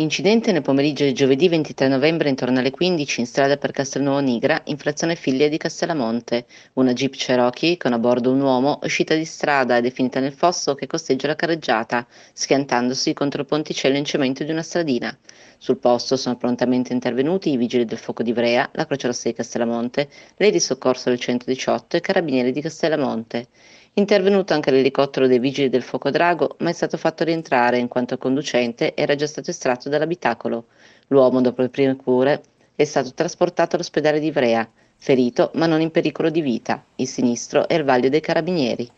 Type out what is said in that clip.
Incidente nel pomeriggio di giovedì 23 novembre intorno alle 15 in strada per Castelnuovo Nigra, in frazione Figlia di Castellamonte. Una Jeep Cherokee con a bordo un uomo uscita di strada e definita nel fosso che costeggia la carreggiata, schiantandosi contro il ponticello in cemento di una stradina. Sul posto sono prontamente intervenuti i vigili del fuoco di Ivrea, la Croce Rossa di Castellamonte, lei di soccorso del 118 e carabinieri di Castellamonte. Intervenuto anche l'elicottero dei Vigili del Fuoco Drago, ma è stato fatto rientrare in quanto il conducente era già stato estratto dall'abitacolo. L'uomo, dopo le prime cure, è stato trasportato all'ospedale di Ivrea, ferito ma non in pericolo di vita, il sinistro è il vaglio dei carabinieri.